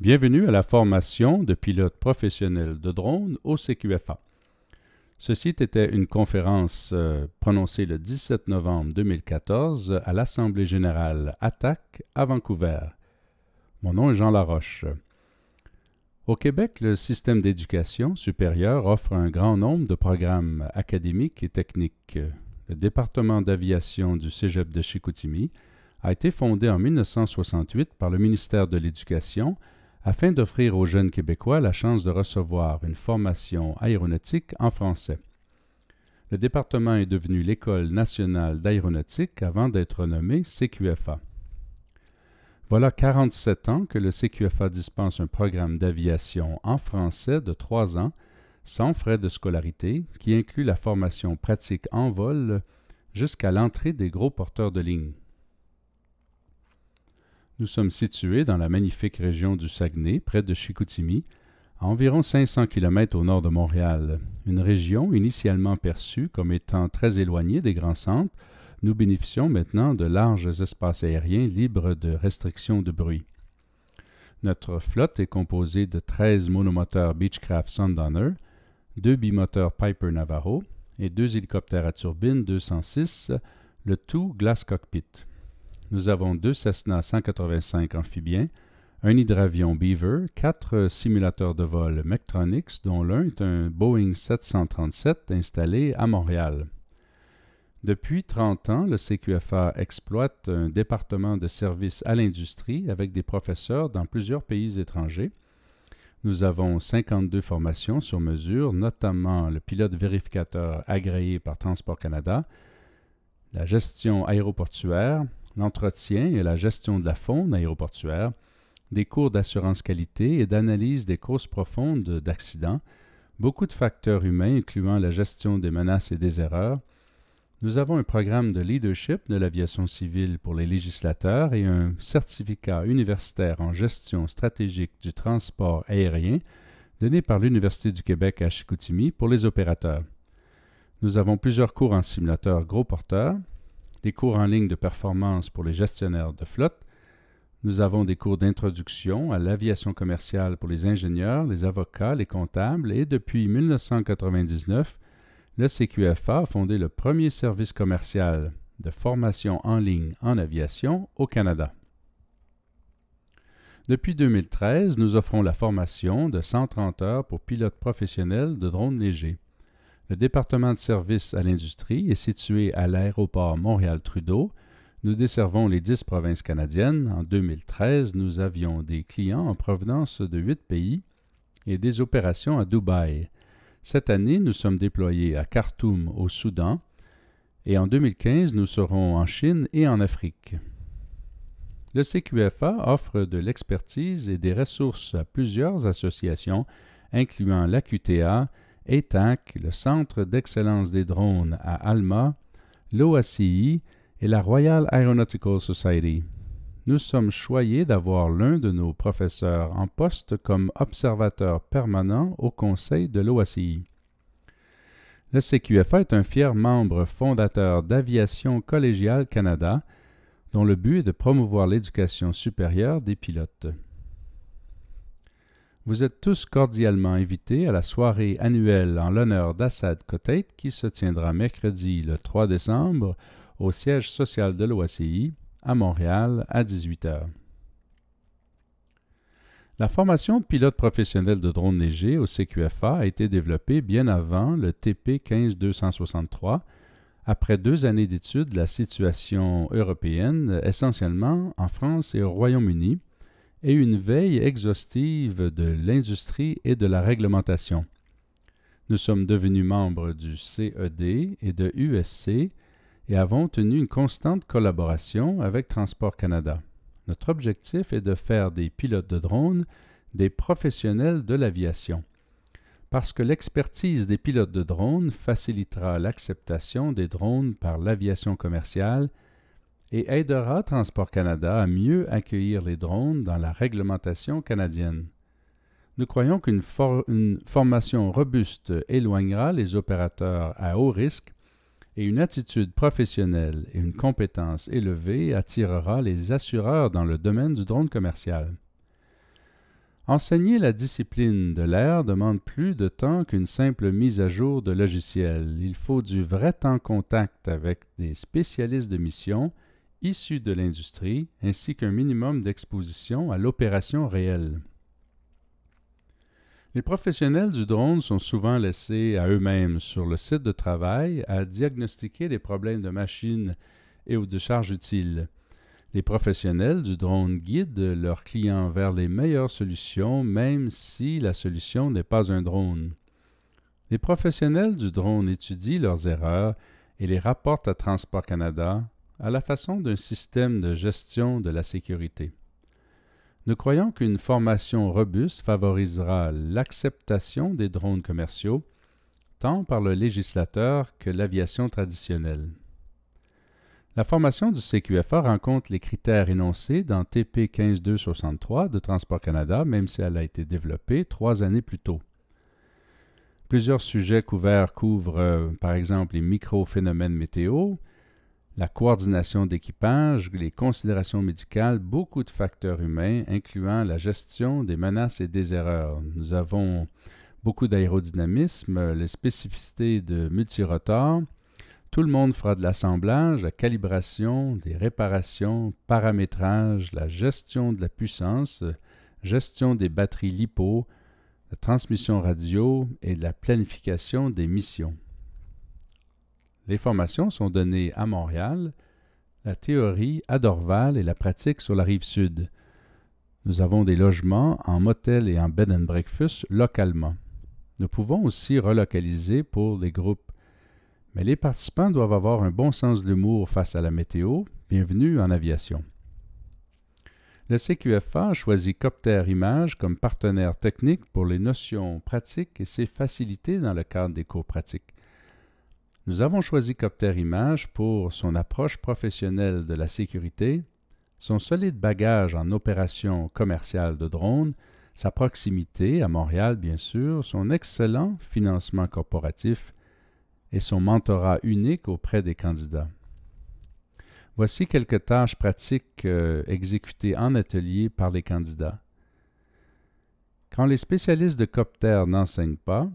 Bienvenue à la formation de pilotes professionnels de drones au CQFA. Ceci était une conférence euh, prononcée le 17 novembre 2014 à l'Assemblée générale ATTAC à Vancouver. Mon nom est Jean Laroche. Au Québec, le système d'éducation supérieure offre un grand nombre de programmes académiques et techniques. Le département d'aviation du Cégep de Chicoutimi a été fondé en 1968 par le ministère de l'Éducation afin d'offrir aux jeunes Québécois la chance de recevoir une formation aéronautique en français. Le département est devenu l'École nationale d'aéronautique avant d'être nommé CQFA. Voilà 47 ans que le CQFA dispense un programme d'aviation en français de 3 ans, sans frais de scolarité, qui inclut la formation pratique en vol jusqu'à l'entrée des gros porteurs de ligne. Nous sommes situés dans la magnifique région du Saguenay, près de Chicoutimi, à environ 500 km au nord de Montréal. Une région initialement perçue comme étant très éloignée des grands centres, nous bénéficions maintenant de larges espaces aériens libres de restrictions de bruit. Notre flotte est composée de 13 monomoteurs Beechcraft Sundowner, deux bimoteurs Piper Navajo et deux hélicoptères à turbine 206, le tout glass cockpit nous avons deux Cessna 185 amphibiens, un hydravion Beaver, quatre simulateurs de vol Mectronix, dont l'un est un Boeing 737 installé à Montréal. Depuis 30 ans, le CQFA exploite un département de services à l'industrie avec des professeurs dans plusieurs pays étrangers. Nous avons 52 formations sur mesure, notamment le pilote vérificateur agréé par Transport Canada, la gestion aéroportuaire, l'entretien et la gestion de la faune aéroportuaire, des cours d'assurance qualité et d'analyse des causes profondes d'accidents, beaucoup de facteurs humains incluant la gestion des menaces et des erreurs. Nous avons un programme de leadership de l'aviation civile pour les législateurs et un certificat universitaire en gestion stratégique du transport aérien donné par l'Université du Québec à Chicoutimi pour les opérateurs. Nous avons plusieurs cours en simulateur gros porteur, des cours en ligne de performance pour les gestionnaires de flotte. Nous avons des cours d'introduction à l'aviation commerciale pour les ingénieurs, les avocats, les comptables et depuis 1999, le CQFA a fondé le premier service commercial de formation en ligne en aviation au Canada. Depuis 2013, nous offrons la formation de 130 heures pour pilotes professionnels de drones légers. Le département de service à l'industrie est situé à l'aéroport Montréal-Trudeau. Nous desservons les dix provinces canadiennes. En 2013, nous avions des clients en provenance de huit pays et des opérations à Dubaï. Cette année, nous sommes déployés à Khartoum, au Soudan, et en 2015, nous serons en Chine et en Afrique. Le CQFA offre de l'expertise et des ressources à plusieurs associations, incluant l'AQTA, ETAC, le Centre d'excellence des drones à Alma, l'OACI et la Royal Aeronautical Society. Nous sommes choyés d'avoir l'un de nos professeurs en poste comme observateur permanent au Conseil de l'OACI. Le CQFA est un fier membre fondateur d'Aviation Collégiale Canada, dont le but est de promouvoir l'éducation supérieure des pilotes. Vous êtes tous cordialement invités à la soirée annuelle en l'honneur d'Assad Koteit qui se tiendra mercredi le 3 décembre au siège social de l'OACI à Montréal à 18h. La formation de pilote professionnel de drones léger au CQFA a été développée bien avant le TP 15263 après deux années d'études de la situation européenne, essentiellement en France et au Royaume-Uni, et une veille exhaustive de l'industrie et de la réglementation. Nous sommes devenus membres du CED et de USC et avons tenu une constante collaboration avec Transport Canada. Notre objectif est de faire des pilotes de drones des professionnels de l'aviation, parce que l'expertise des pilotes de drones facilitera l'acceptation des drones par l'aviation commerciale et aidera Transport Canada à mieux accueillir les drones dans la réglementation canadienne. Nous croyons qu'une formation robuste éloignera les opérateurs à haut risque et une attitude professionnelle et une compétence élevée attirera les assureurs dans le domaine du drone commercial. Enseigner la discipline de l'air demande plus de temps qu'une simple mise à jour de logiciel. Il faut du vrai temps contact avec des spécialistes de mission issus de l'industrie, ainsi qu'un minimum d'exposition à l'opération réelle. Les professionnels du drone sont souvent laissés à eux-mêmes sur le site de travail à diagnostiquer les problèmes de machines et ou de charges utiles. Les professionnels du drone guident leurs clients vers les meilleures solutions même si la solution n'est pas un drone. Les professionnels du drone étudient leurs erreurs et les rapportent à Transport Canada, à la façon d'un système de gestion de la sécurité. Nous croyons qu'une formation robuste favorisera l'acceptation des drones commerciaux, tant par le législateur que l'aviation traditionnelle. La formation du CQFA rencontre les critères énoncés dans TP 15263 de Transport Canada, même si elle a été développée trois années plus tôt. Plusieurs sujets couverts couvrent euh, par exemple les microphénomènes météo, la coordination d'équipage, les considérations médicales, beaucoup de facteurs humains, incluant la gestion des menaces et des erreurs. Nous avons beaucoup d'aérodynamisme, les spécificités de multirotors. Tout le monde fera de l'assemblage, la calibration, des réparations, paramétrage, la gestion de la puissance, gestion des batteries LiPo, la transmission radio et la planification des missions. Les formations sont données à Montréal, la théorie à Dorval et la pratique sur la rive sud. Nous avons des logements en motel et en bed and breakfast localement. Nous pouvons aussi relocaliser pour les groupes. Mais les participants doivent avoir un bon sens de l'humour face à la météo. Bienvenue en aviation. Le CQFA choisi Copter Images comme partenaire technique pour les notions pratiques et ses facilités dans le cadre des cours pratiques. Nous avons choisi Copter Image pour son approche professionnelle de la sécurité, son solide bagage en opérations commerciales de drones, sa proximité à Montréal bien sûr, son excellent financement corporatif et son mentorat unique auprès des candidats. Voici quelques tâches pratiques euh, exécutées en atelier par les candidats. Quand les spécialistes de Copter n'enseignent pas,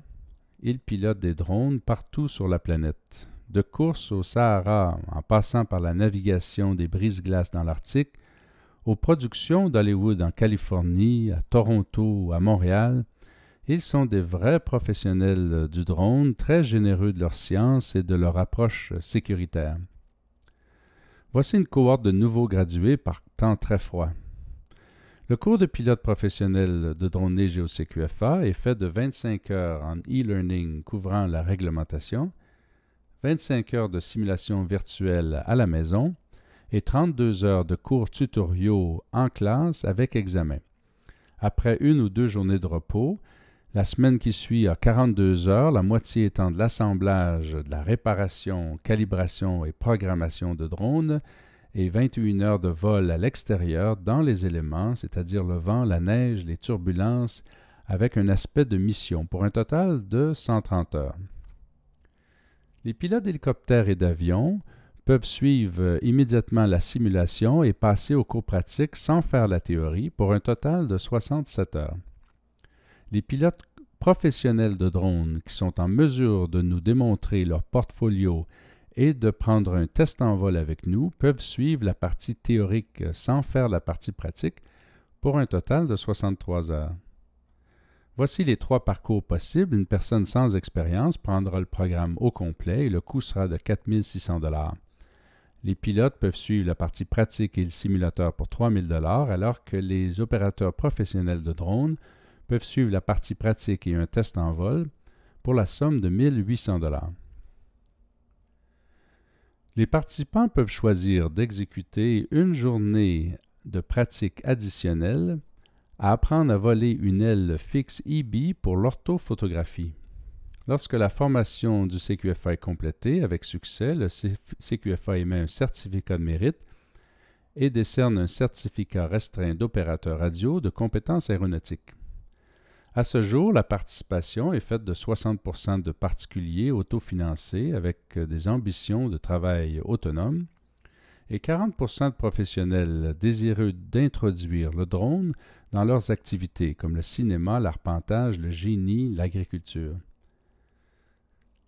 ils pilotent des drones partout sur la planète. De course au Sahara, en passant par la navigation des brises-glaces dans l'Arctique, aux productions d'Hollywood en Californie, à Toronto, à Montréal, ils sont des vrais professionnels du drone, très généreux de leur science et de leur approche sécuritaire. Voici une cohorte de nouveaux gradués par temps très froid. Le cours de pilote professionnel de drone léger au CQFA est fait de 25 heures en e-learning couvrant la réglementation, 25 heures de simulation virtuelle à la maison et 32 heures de cours tutoriaux en classe avec examen. Après une ou deux journées de repos, la semaine qui suit à 42 heures, la moitié étant de l'assemblage, de la réparation, calibration et programmation de drones, et 21 heures de vol à l'extérieur dans les éléments, c'est-à-dire le vent, la neige, les turbulences, avec un aspect de mission pour un total de 130 heures. Les pilotes d'hélicoptères et d'avions peuvent suivre euh, immédiatement la simulation et passer au cours pratique sans faire la théorie pour un total de 67 heures. Les pilotes professionnels de drones qui sont en mesure de nous démontrer leur portfolio et de prendre un test en vol avec nous peuvent suivre la partie théorique sans faire la partie pratique pour un total de 63 heures. Voici les trois parcours possibles. Une personne sans expérience prendra le programme au complet et le coût sera de 4600 dollars. Les pilotes peuvent suivre la partie pratique et le simulateur pour 3000 dollars alors que les opérateurs professionnels de drones peuvent suivre la partie pratique et un test en vol pour la somme de 1800 les participants peuvent choisir d'exécuter une journée de pratique additionnelle à apprendre à voler une aile fixe IB e pour l'orthophotographie. Lorsque la formation du CQFA est complétée avec succès, le CQFA émet un certificat de mérite et décerne un certificat restreint d'opérateur radio de compétences aéronautiques. À ce jour, la participation est faite de 60% de particuliers autofinancés avec euh, des ambitions de travail autonome et 40% de professionnels désireux d'introduire le drone dans leurs activités comme le cinéma, l'arpentage, le génie, l'agriculture.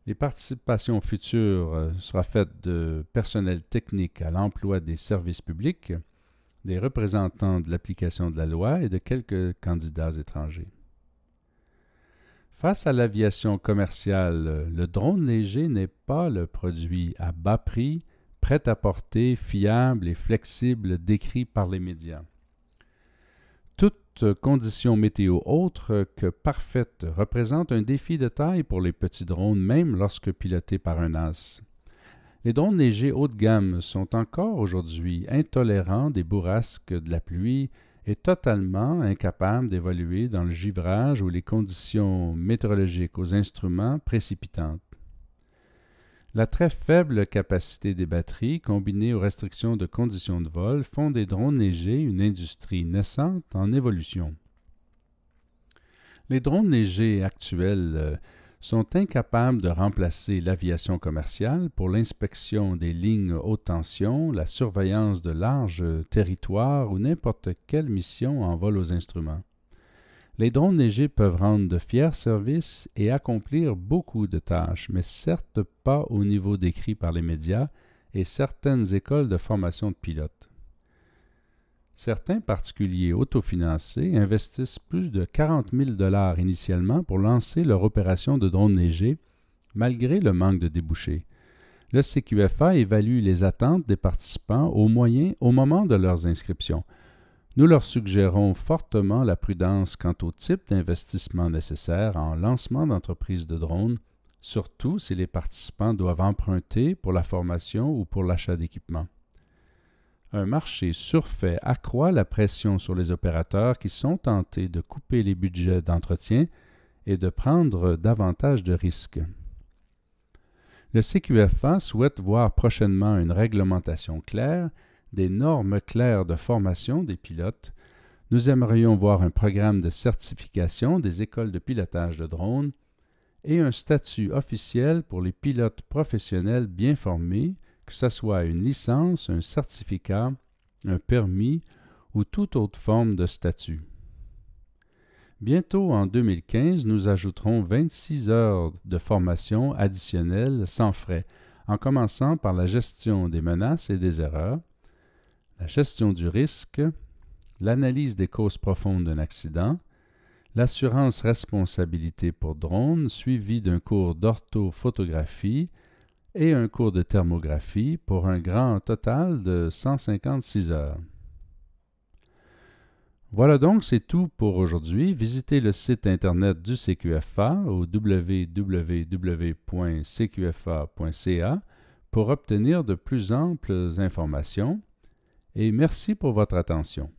Les participations futures euh, seront faites de personnel technique à l'emploi des services publics, des représentants de l'application de la loi et de quelques candidats étrangers. Face à l'aviation commerciale, le drone léger n'est pas le produit à bas prix, prêt à porter, fiable et flexible décrit par les médias. Toute condition météo autre que parfaite représente un défi de taille pour les petits drones, même lorsque pilotés par un as. Les drones légers haut de gamme sont encore aujourd'hui intolérants des bourrasques de la pluie, est totalement incapable d'évoluer dans le givrage ou les conditions météorologiques aux instruments précipitantes. La très faible capacité des batteries, combinée aux restrictions de conditions de vol, font des drones légers une industrie naissante en évolution. Les drones légers actuels euh, sont incapables de remplacer l'aviation commerciale pour l'inspection des lignes haute tension, la surveillance de larges territoires ou n'importe quelle mission en vol aux instruments. Les drones légers peuvent rendre de fiers services et accomplir beaucoup de tâches, mais certes pas au niveau décrit par les médias et certaines écoles de formation de pilotes. Certains particuliers autofinancés investissent plus de 40 000 dollars initialement pour lancer leur opération de drone léger, malgré le manque de débouchés. Le CQFA évalue les attentes des participants au moyen au moment de leurs inscriptions. Nous leur suggérons fortement la prudence quant au type d'investissement nécessaire en lancement d'entreprises de drones, surtout si les participants doivent emprunter pour la formation ou pour l'achat d'équipements. Un marché surfait accroît la pression sur les opérateurs qui sont tentés de couper les budgets d'entretien et de prendre davantage de risques. Le CQFA souhaite voir prochainement une réglementation claire, des normes claires de formation des pilotes. Nous aimerions voir un programme de certification des écoles de pilotage de drones et un statut officiel pour les pilotes professionnels bien formés que ce soit une licence, un certificat, un permis ou toute autre forme de statut. Bientôt en 2015, nous ajouterons 26 heures de formation additionnelle sans frais, en commençant par la gestion des menaces et des erreurs, la gestion du risque, l'analyse des causes profondes d'un accident, l'assurance responsabilité pour drone, suivi d'un cours d'orthophotographie, et un cours de thermographie pour un grand total de 156 heures. Voilà donc, c'est tout pour aujourd'hui. Visitez le site internet du CQFA au www.cqfa.ca pour obtenir de plus amples informations et merci pour votre attention.